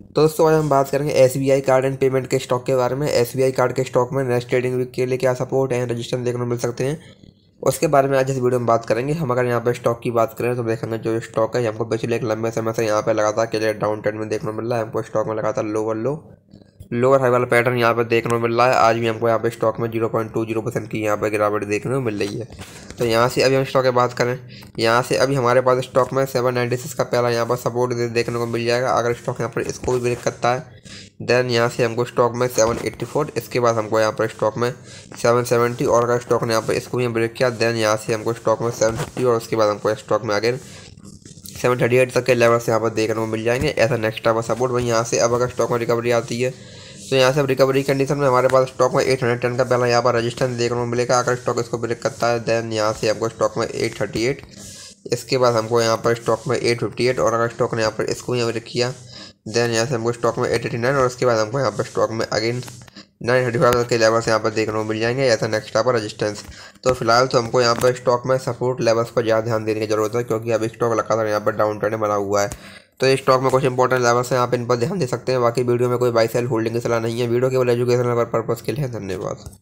तो दोस्तों आज हम बात करेंगे एस कार्ड एंड पेमेंट के स्टॉक के बारे में एस कार्ड के स्टॉक में नेक्स्ट ट्रेडिंग वीक के लिए क्या सपोर्ट है रजिस्ट्रेशन देखने को मिल सकते हैं उसके बारे में आज इस वीडियो में बात करेंगे हम अगर यहाँ पर स्टॉक की बात करें तो देखेंगे जो स्टॉक है हमको पिछले एक लंबे समय से यहाँ पर लगातार के लिए डाउन ट्रेंड में देखने को मिल रहा है हमको स्टॉक में लगातार लोअर लो लोअर हाई वाला पैटर्न यहाँ पर देखने को मिल रहा है आज भी हमको यहाँ पे स्टॉक में zero point two zero percent की यहाँ पर गिरावट देखने को मिल रही है तो यहाँ से अभी हम स्टॉक की बात करें यहाँ से अभी हमारे पास स्टॉक में सेवन नाइन्टी सिक्स का पहला यहाँ पर सपोर्ट देखने को मिल जाएगा अगर स्टॉक यहाँ पर इसको भी ब्रेक करता है देन यहाँ से हमको स्टॉक में सेवन एट्टी फोर इसके बाद हमको यहाँ पर स्टॉक में सेवन सेवेंटी और अगर स्टॉक ने यहाँ पर इसको भी ब्रेक किया देन यहाँ से हमको स्टॉक में सेवन फिफ्टी और उसके बाद हमको स्टॉक में अगेन सेवन थर्टी एट तक के लेवल से यहाँ पर देखने को मिल जाएंगे ऐसा नेक्स्ट टाइम सपोर्ट वहीं यहाँ से अब अगर स्टॉक में रिकवरी आती है तो यहाँ से रिकवरी कंडीशन में हमारे पास स्टॉक में एट हंड्रेड टेन का पहला यहाँ पर रजिस्टेंस देखने को मिलेगा अगर स्टॉक इसको ब्रेक करता है देन यहाँ से आपको स्टॉक में एट थर्टी एट इसके बाद हमको यहाँ पर स्टॉक में एट फिफ्टी एट और अगर स्टॉक ने यहाँ पर इसको यहाँ ब्रेक किया देन यहाँ से हमको स्टॉक में एट एटी नाइन और उसके बाद हमको यहाँ पर स्टॉक में अगेन नाइन थर्टी फाइव के लेवल्स यहाँ पर देखने को मिल जाएंगे या नेक्स्ट आप रजिस्टेंस तो फिलहाल तो हमको यहाँ पर स्टॉक में सपोर्ट लेवल्स पर ज़्यादा ध्यान देने की जरूरत है क्योंकि अब स्टॉक लगातार यहाँ पर डाउन ट्रेंड बना हुआ है तो इस स्टॉक में कुछ इंपॉर्टेंट लेवल्स हैं आप इन पर ध्यान दे सकते हैं बाकी वीडियो में कोई बाई सेल होल्डिंग की सलाह नहीं है वीडियो केवल पर पर्पज़ के लिए धन्यवाद